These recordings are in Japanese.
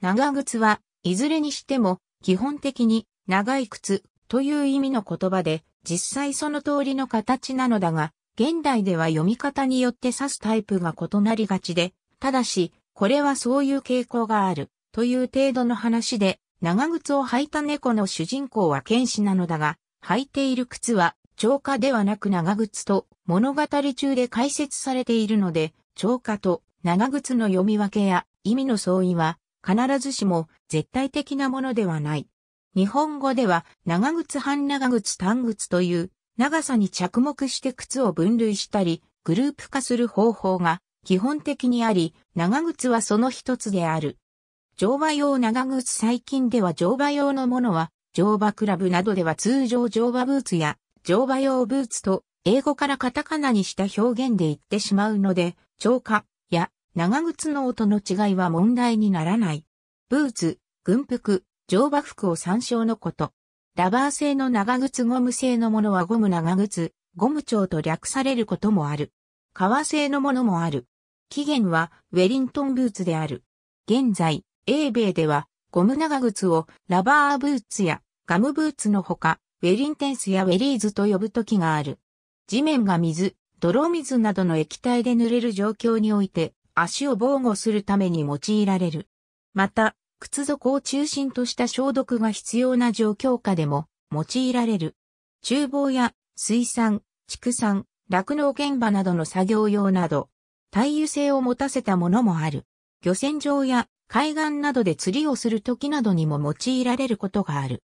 長靴は、いずれにしても、基本的に、長い靴という意味の言葉で、実際その通りの形なのだが、現代では読み方によって指すタイプが異なりがちで、ただし、これはそういう傾向がある、という程度の話で、長靴を履いた猫の主人公は剣士なのだが、履いている靴は、超過ではなく長靴と物語中で解説されているので、超過と長靴の読み分けや意味の相違は必ずしも絶対的なものではない。日本語では長靴半長靴短靴という長さに着目して靴を分類したりグループ化する方法が基本的にあり、長靴はその一つである。乗馬用長靴最近では乗馬用のものは乗馬クラブなどでは通常乗馬ブーツや乗馬用ブーツと英語からカタカナにした表現で言ってしまうので、超過、長靴の音の違いは問題にならない。ブーツ、軍服、乗馬服を参照のこと。ラバー製の長靴ゴム製のものはゴム長靴、ゴム長と略されることもある。革製のものもある。起源はウェリントンブーツである。現在、英米ではゴム長靴をラバーブーツやガムブーツのほか、ウェリンテンスやウェリーズと呼ぶ時がある。地面が水、泥水などの液体で濡れる状況において、足を防護するために用いられる。また、靴底を中心とした消毒が必要な状況下でも用いられる。厨房や水産、畜産、酪農現場などの作業用など、耐油性を持たせたものもある。漁船場や海岸などで釣りをする時などにも用いられることがある。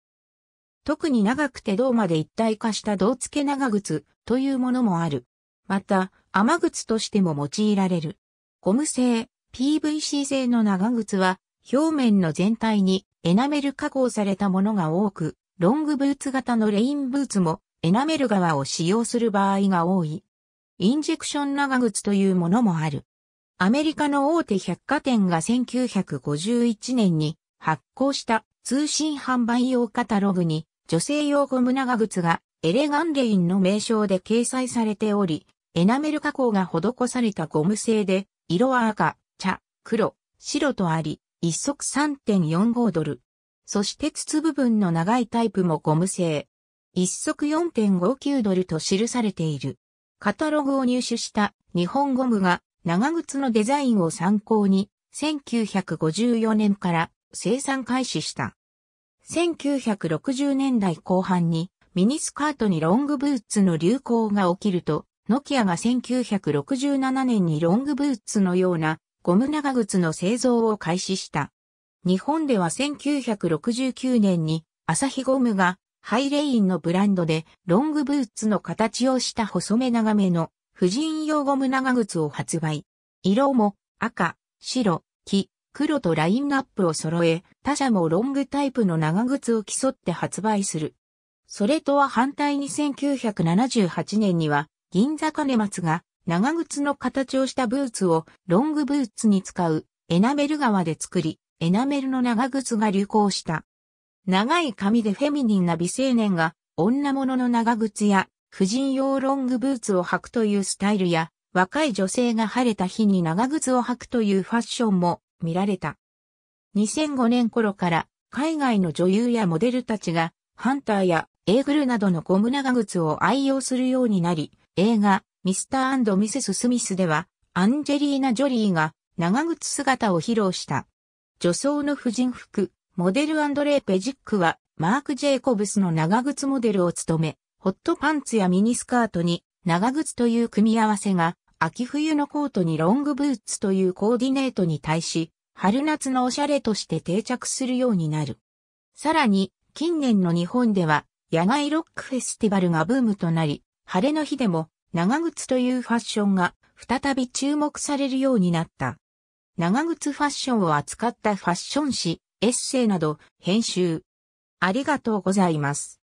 特に長くて胴まで一体化した胴付け長靴というものもある。また、雨靴としても用いられる。ゴム製、PVC 製の長靴は、表面の全体にエナメル加工されたものが多く、ロングブーツ型のレインブーツもエナメル側を使用する場合が多い。インジェクション長靴というものもある。アメリカの大手百貨店が1951年に発行した通信販売用カタログに女性用ゴム長靴がエレガンレインの名称で掲載されており、エナメル加工が施されたゴム製で色は赤、茶、黒、白とあり、一足3.45ドル。そして筒部分の長いタイプもゴム製。一足4.59ドルと記されている。カタログを入手した日本ゴムが長靴のデザインを参考に1954年から生産開始した。1960年代後半にミニスカートにロングブーツの流行が起きるとノキアが1967年にロングブーツのようなゴム長靴の製造を開始した。日本では1969年にアサヒゴムがハイレインのブランドでロングブーツの形をした細め長めの婦人用ゴム長靴を発売。色も赤、白、黄、黒とラインナップを揃え、他社もロングタイプの長靴を競って発売する。それとは反対に1978年には銀座金松が長靴の形をしたブーツをロングブーツに使うエナメル革で作り、エナメルの長靴が流行した。長い髪でフェミニンな美青年が女物の長靴や婦人用ロングブーツを履くというスタイルや若い女性が晴れた日に長靴を履くというファッションも見られた。2005年頃から海外の女優やモデルたちがハンターやエーグルなどのゴム長靴を愛用するようになり、映画、ミスターミセス・スミスでは、アンジェリーナ・ジョリーが長靴姿を披露した。女装の婦人服、モデルレー・ペジックは、マーク・ジェイコブスの長靴モデルを務め、ホットパンツやミニスカートに長靴という組み合わせが、秋冬のコートにロングブーツというコーディネートに対し、春夏のおしゃれとして定着するようになる。さらに、近年の日本では、野外ロックフェスティバルがブームとなり、晴れの日でも長靴というファッションが再び注目されるようになった。長靴ファッションを扱ったファッション誌、エッセイなど編集。ありがとうございます。